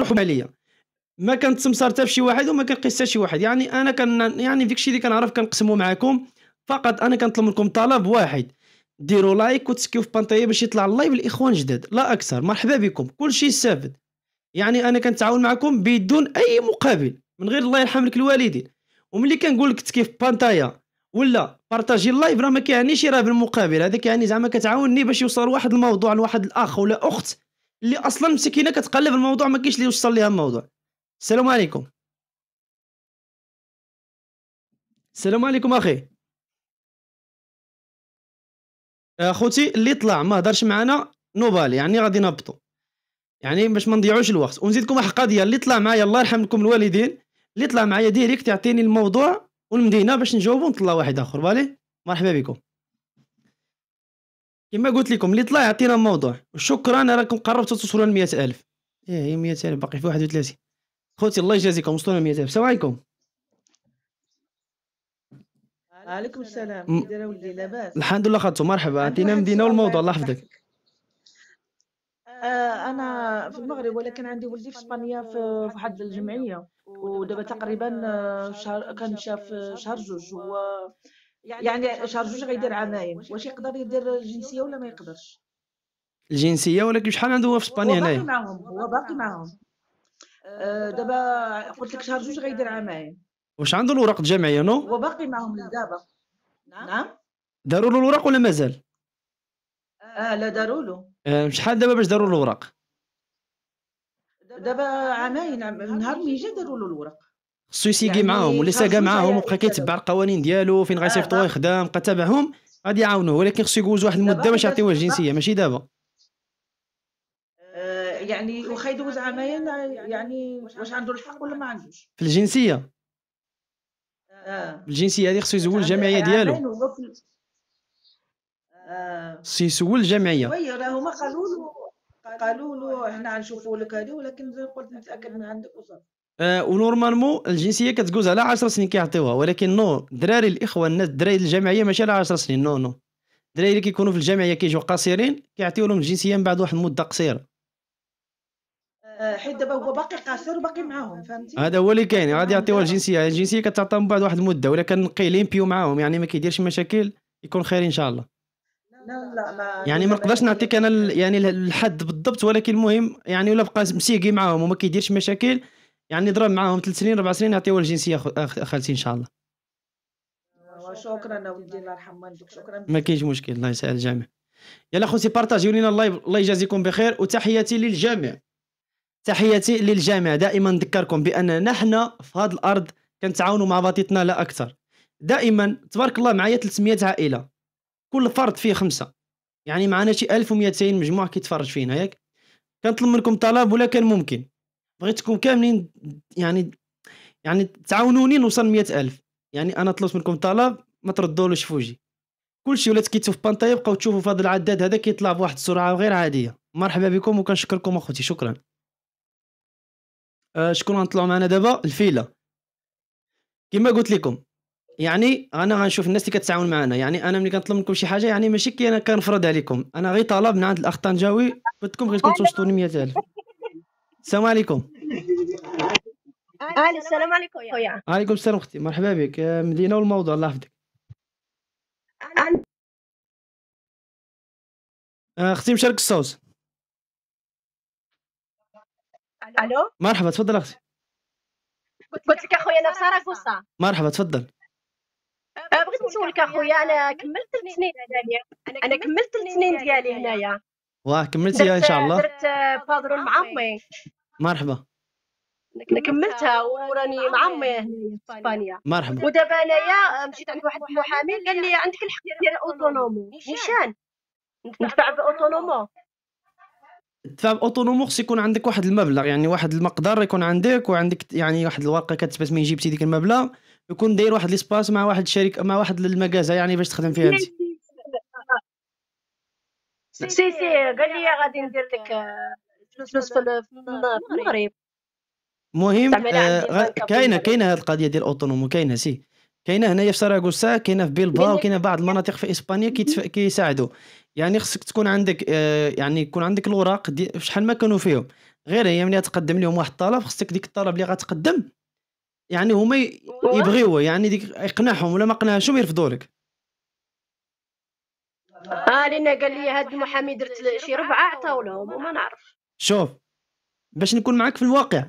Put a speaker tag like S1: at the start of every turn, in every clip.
S1: روح عليا ما سمسار حتى شي واحد وما كنقيس حتى شي واحد يعني انا كان يعني فيك الشيء اللي كنعرف كنقسمو معاكم فقط انا كنطلب منكم طلب واحد ديروا لايك وتسكيو في بانطايا باش يطلع اللايف الاخوان جداد لا اكثر مرحبا بكم كل شيء يستافد يعني انا كنتعاون معكم بدون اي مقابل من غير الله يرحم لك الوالدين وملي كنقول لك تسكيف بانطايا ولا بارطاجي اللايف راه ما كيعنيش راه بالمقابل هذا كيعني زعما كتعاونني باش يوصل واحد الموضوع لواحد الاخ ولا اخت اللي اصلا مسكينه كتقلب الموضوع ما كاينش اللي يوصل ليها الموضوع السلام عليكم السلام عليكم اخي اخوتي اللي طلع ما هضرش معنا نوبال يعني غادي نهبطوا يعني باش ما نضيعوش الوقت ونزيدكم واحد القضيه اللي طلع معايا الله يرحم لكم الوالدين اللي طلع معايا ديريكت يعطيني الموضوع والمدينه باش نجاوبوا ونطلع واحد اخر بالي مرحبا بكم كما قلت لكم اللي طلع يعطينا موضوع شكرا راكم قربتوا توصلوا ل 100000 ايه هي 100000 باقي في 31 خوتي الله يجازيكم وصلونا 100000 السلام عليكم
S2: وعليكم السلام كي ولدي لاباس
S1: الحمد لله خاتو مرحبا عطينا مدينه والموضوع الله يحفظك
S2: آه انا في المغرب ولكن عندي ولدي في اسبانيا في واحد الجمعيه ودابا تقريبا آه، شهر كان شاف شهر جوج هو يعني, يعني شهر جوج غيدير عمايم واش يقدر يدير الجنسيه ولا ما يقدرش
S1: الجنسيه ولكن شحال عنده هو في اسبانيا هنايا آه، هو باقي
S2: معاهم هو باقي معاهم دابا قلت لك شهر جوج غيدير عمايم
S1: واش عنده الاوراق الجامعيه نو
S2: هو باقي معاهم لدابا نعم. نعم
S1: داروا له الاوراق ولا مازال
S2: اه لا داروا له
S1: آه، شحال دابا باش داروا له الاوراق
S2: دابا عمايم نهار اللي جا داروا له الاوراق
S1: خصو يسيقي يعني معاهم ولا ساقا معاهم يعني وبقى كيتبع القوانين ديالو فين غيصيفطوه آه، آه. يخدم بقى تابعهم غادي يعاونوه ولكن خصو يجوز واحد المده باش يعطيوه الجنسيه ماشي دابا
S2: آه، يعني واخا يدوز عامين يعني واش عنده الحق ولا ما عندوش
S1: في الجنسيه اه الجنسيه هذه خصو يزول الجمعيه ديالو خصو يسول الجمعيه وي
S2: راهما قالوا له قالوا له حنا غنشوفوا لك هذه ولكن قلت نتاكد من عندك وصافي
S1: آه، ونورمالمون الجنسيه كتجوز على 10 سنين كيعطيوها ولكن نو دراري الاخوه الناس دراري الجامعيه ماشي على 10 سنين نو نو الدراري اللي كيكونوا في الجامعيه كيجيو قصيرين كيعطيو لهم الجنسيه من بعد واحد المده قصيره
S2: آه، حيت دابا هو باقي قاصر وباقي معاهم فهمتي
S1: هذا هو اللي كاين غادي يعطيوها الجنسيه الجنسيه كتعطى من بعد واحد المده ولا نقي ليمبيو معاهم يعني ما كيديرش مشاكل يكون خير ان شاء الله
S2: لا لا ما
S1: يعني ما نقدرش نعطيك انا يعني الحد بالضبط ولكن المهم يعني ولا بقى مسيقي معاهم وما كيديرش مشاكل يعني نضرب معاهم ثلاث سنين اربع سنين نعطيوها الجنسيه خالتي ان شاء الله
S2: شكرا ولدي الله يرحم والديك شكرا
S1: ما كاينش مشكل الله يسعد الجميع يلا خوتي بارطاجيو لينا اللايف الله يجازيكم بخير وتحياتي للجميع تحياتي للجميع دائما نذكركم باننا نحن في هذه الارض كنتعاونوا مع بعضيتنا لا اكثر دائما تبارك الله معايا 300 عائله كل فرد فيه خمسه يعني معنا شي 1200 مجموعه كيتفرج فينا ياك كنطلب منكم طلب ولا كان ممكن بغيتكم كاملين يعني يعني تعاونوني نوصل مئة ألف يعني أنا طلبت منكم طلب ما تردولوش فوجي كلشي ولات كيتشوف في بانطاي بقاو تشوفوا في هذا العداد هذا كيطلع بواحد السرعه غير عاديه مرحبا بكم وكنشكركم اخوتي شكرا أه شكون غنطلعوا معنا دابا الفيله كما قلت لكم يعني انا غنشوف الناس اللي كتعاون معنا يعني انا ملي كنطلب منكم شي حاجه يعني ماشي كي انا كنفرض عليكم انا غير طلب من عند الاخ طنجاوي بدكم غير توصلوني 100000 السلام عليكم
S2: الو السلام عليكم يا خويا
S1: وعليكم السلام اختي مرحبا بك آه، مدينه والموضوع الله يحفظك آه، اختي مشارك الصوت الو مرحبا تفضل اختي
S2: قلت لك اخويا انا في قصه
S1: مرحبا تفضل
S2: آه، بغيت نسولك اخويا انا كملت السنين ديالي انا كملت السنين ديالي هنايا
S1: واه كملتيها ان شاء الله درت
S2: بادرون مع امي مرحبا انا كملتها وراني آه، معميه هنا في اسبانيا مرحبا ودابا انايا آه، آه، مشيت عند واحد المحامي قال لي عندك الحق ديال اوتونومو نيشان ندفع باوتونومو
S1: تدفع اوتونومو خص يكون عندك واحد المبلغ يعني واحد المقدار يكون عندك وعندك يعني واحد الورقه كتثبت من جبتي ديك المبلغ يكون داير واحد ليسباس مع واحد الشركه مع واحد المكازا يعني باش تخدم فيها انت
S2: سي سي قال لي غادي ندير لك فلوس في المغرب
S1: مهم آه كاينه كاينه هذه القضيه ديال الاوتونوم كاينه سي كاينه هنايا في ساراغوسا كاينه في بيلباو وكاينه بعض المناطق في اسبانيا كيساعدوا يعني خصك تكون عندك آه يعني يكون عندك الوراق شحال ما كانوا فيهم غير هي ملي تقدم لهم واحد الطلب خصك ديك الطلب اللي غتقدم يعني هما يبغيوه يعني ديك يقنعهم ولا ما قنعهمش يرفضوا لك
S2: اه لان قال لي هاد المحامي درت شي ربعه عطاو لهم وما نعرف
S1: شوف باش نكون معاك في الواقع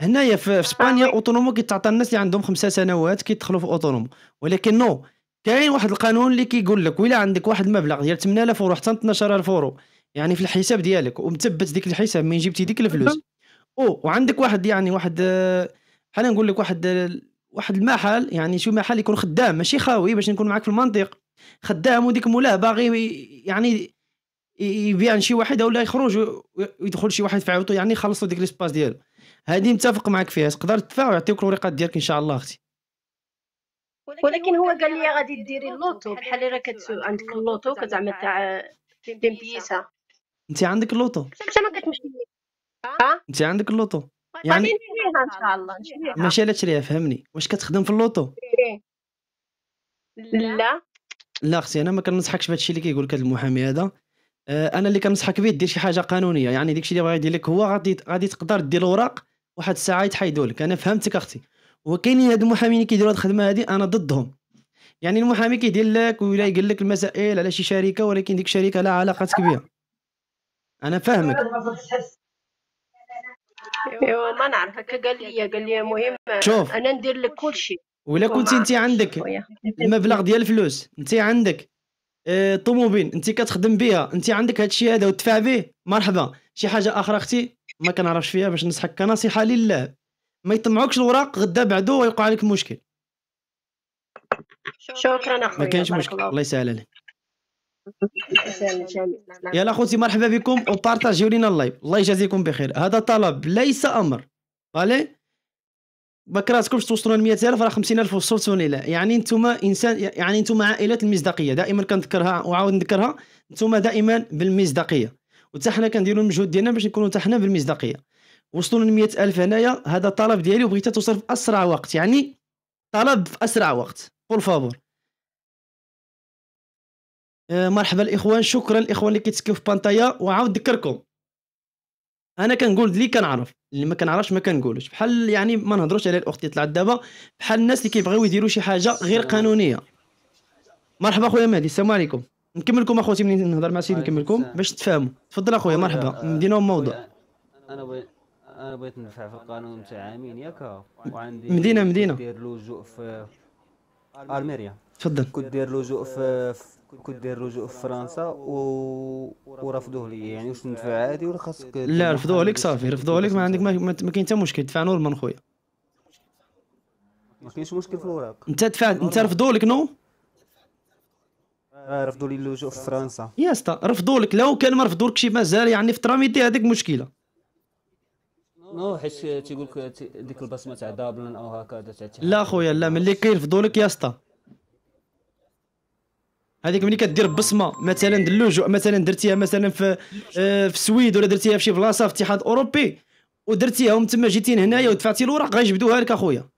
S1: هنايا في اسبانيا آه، اوتونومو كيتعطى الناس اللي عندهم خمسة سنوات كيدخلوا في اوتونومو ولكن نو كاين واحد القانون اللي كيقول لك ولا عندك واحد المبلغ ديال 8000 اورو حتى 12000 اورو يعني في الحساب ديالك ومثبت ديك الحساب من جبتي ديك الفلوس او وعندك واحد يعني واحد حنا نقول لك واحد واحد المحل يعني شو محل يكون خدام ماشي خاوي باش نكون معاك في المنطق خدام وديك مولاه باغي يعني يبيع شي واحد ولا يخرج ويدخل شي واحد في عاوتو يعني يخلصوا ديك ليسباس ديالو هذه متفق معك فيها تقدر تدفع ويعطيوك الوريقات ديالك ان شاء الله اختي
S2: ولكن هو قال لي غادي ديري اللوطو بحال اللي راه كتسول عندك اللوطو كزعما تاع بيسا
S1: انت عندك اللوطو انت ما كتمشي ها انت عندك اللوطو يعني
S2: ان شاء الله ماشي
S1: على تشريها فهمني واش كتخدم في اللوطو إيه. لا لا اختي انا ما كننصحكش الشيء اللي كيقول لك المحامي هذا آه، انا اللي كنصحك به دير شي حاجه قانونيه يعني داكشي اللي بغا يدير لك هو غادي غادي تقدر دير الاوراق واحد الساعه يتحيدوا لك انا فهمتك اختي وكاينين هاد المحامين اللي كيديروا هاد الخدمه هادي انا ضدهم يعني المحامي كيدير لك ولا يقول لك المسائل على شي شركه ولكن ديك الشركه لها علاقه كبيره انا فاهمك
S2: ايوا ما نعرف هكا قال لي قال لي مهم شوف انا ندير لك كل شيء
S1: ولا كنت انت عندك المبلغ ديال الفلوس انت عندك آه، طوموبيل انت كتخدم بها انت عندك هادشي هذا وتدفع به مرحبا شي حاجه اخرى اختي ما كنعرفش فيها باش نصحك كنصيحه لله ما يطمعوكش الوراق غدا بعدو ويوقع عليك مشكل
S2: شكرا اخويا ما كاينش مشكل الله يسهل عليك يلا
S1: خوتي مرحبا بكم وبارطاجيو لينا اللايف الله يجازيكم بخير هذا طلب ليس امر فالي ما باش توصلوا ل 100000 راه 50000 وصلتوني لا يعني انتم انسان يعني انتم عائله المصداقيه دائما كنذكرها وعاود نذكرها انتم دائما بالمصداقيه وتا حنا كنديروا المجهود ديالنا باش نكونوا حتى حنا بالمصداقيه وصلوا ل 100000 هنايا هذا الطلب ديالي وبغيتها توصل في اسرع وقت يعني طلب في اسرع وقت بول فابور آه، مرحبا الاخوان شكرا الاخوان اللي كيتسكيو في بانتايا وعاود نذكركم انا كنقول اللي كنعرف اللي ما كنعرفش ما كنقولوش بحال يعني ما نهضروش على الاخت اللي طلعت دابا بحال الناس اللي كيبغيو يديروا شي حاجه غير قانونيه مرحبا خويا مهدي السلام عليكم نكملكم اخوتي ملي نهضر مع سيدي نكملكم باش تفهموا تفضل اخويا مرحبا مدينا آه، الموضوع انا بغيت انا بغيت
S2: ندفع في القانون تاع عامين ياك وعندي مدينه مدينه ندير لجوء في
S1: الميريا تفضل كنت داير لجوء في كنت داير لجوء في فرنسا و... ورفضوه لي يعني واش ندفع عادي ولا خاصك لا رفضوه لك صافي رفضوه لك ما عندك ما, كاين حتى مشكل دفع نورمال خويا ما كاينش مشكل في الوراق انت دفع انت رفضوا لك نو آه، رفضوا لي اللجوء في فرنسا يا اسطى رفضوا لك لو كان ما رفضوا لك شي مازال يعني في تراميتي هذيك مشكله نو
S2: حيت تيقول لك ديك البصمه تاع دابلن او هكذا تاع
S1: لا خويا لا ملي كيرفضوا لك يا اسطى هذيك ملي كدير بصمه مثلا دلوج مثلا درتيها مثلا في آه، في السويد ولا درتيها في شي بلاصه في الاتحاد الاوروبي ودرتيها ومن تما جيتين هنايا ودفعتي الوراق غيجبدوها لك اخويا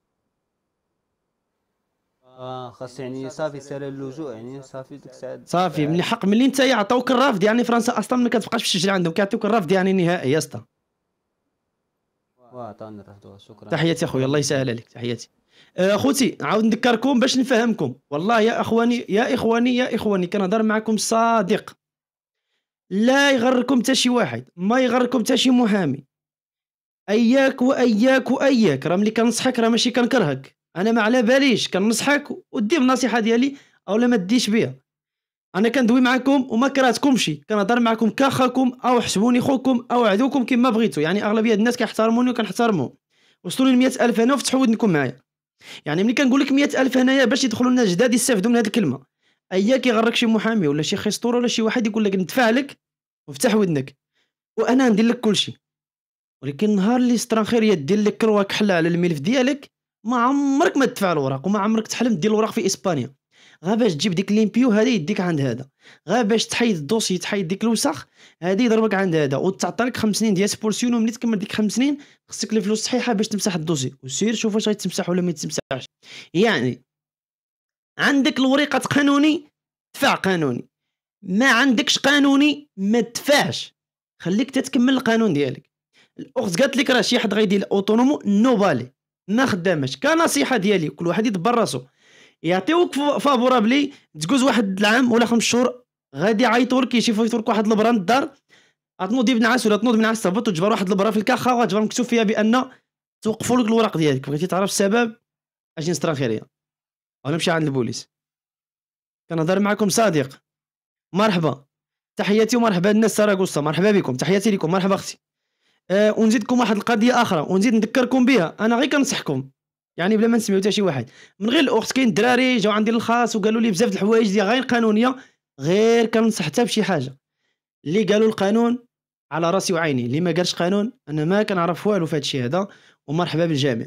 S1: اه خاص يعني صافي سير اللجوء يعني صافي ديك الساعه صافي من حق ملي انت يعطوك الرفض يعني فرنسا اصلا ما كتبقاش في الشجره عندهم كيعطيوك الرفض يعني نهائي يا اسطى شكرا تحياتي اخويا الله يسهل عليك تحياتي آه، اخوتي عاود نذكركم باش نفهمكم والله يا اخواني يا اخواني يا اخواني كنهضر معكم صادق لا يغركم حتى شي واحد ما يغركم حتى شي محامي اياك واياك واياك راه ملي كنصحك راه ماشي كنكرهك انا ما على باليش كنصحك ودي النصيحه ديالي اولا ما ديش بها انا كندوي معكم وما كرهتكمش كنهضر معكم كاخاكم او حسبوني خوكم او عدوكم كما بغيتو يعني اغلبيه الناس كيحترموني وكنحترمهم وصلوني ل 100000 هنا وفتحوا ودنكم معايا يعني ملي كنقول لك 100000 هنايا باش يدخلوا الناس جداد يستافدوا من هذه الكلمه ايا كيغرك شي محامي ولا شي خيسطور ولا شي واحد يقول لك ندفع لك وفتح ودنك وانا ندير لك كلشي ولكن نهار اللي سترانخير يدير لك كرواك حله على الملف ديالك ما عمرك ما تدفع الوراق وما عمرك تحلم دير الوراق في اسبانيا غا باش تجيب ديك ليمبيو هذا يديك عند هذا غا باش تحيد الدوسي تحيد ديك الوسخ هذا يضربك عند هذا وتعطلك خمس سنين ديال سبورسيون وملي تكمل ديك خمس سنين خصك الفلوس الصحيحه باش تمسح الدوسي وسير شوف واش غيتمسح ولا ما يتمسحش يعني عندك الوريقه قانوني دفع قانوني ما عندكش قانوني ما تدفعش خليك تتكمل القانون ديالك الاخت قالت لك راه شي حد غيدير اوتونومو نو بالي ما خدامش كنصيحه ديالي كل واحد يدبر راسو يعطيوك فافورابلي تجوز واحد العام ولا خمس شهور غادي يعيطوا لك يشوفوا لك واحد البرا من الدار تنوض ابن عاس ولا تنوض من عاس تهبط وتجبر واحد البرا في الكاخه وغتجبر مكتوب فيها بان توقفوا لك الوراق ديالك بغيتي تعرف السبب اجي نسترا خيريه وانا مشى عند البوليس كنهضر معكم صديق مرحبا تحياتي ومرحبا الناس ساراغوسا مرحبا بكم تحياتي لكم مرحبا اختي أه ونزيدكم واحد القضيه اخرى ونزيد نذكركم بها انا غير كنصحكم يعني بلا ما نسميو حتى شي واحد من غير الاخت كاين دراري جاو عندي للخاص وقالوا لي بزاف د الحوايج ديال غير قانونيه غير كنصح حتى بشي حاجه اللي قالوا القانون على راسي وعيني اللي ما قالش قانون انا ما كنعرف والو في هذا ومرحبا بالجميع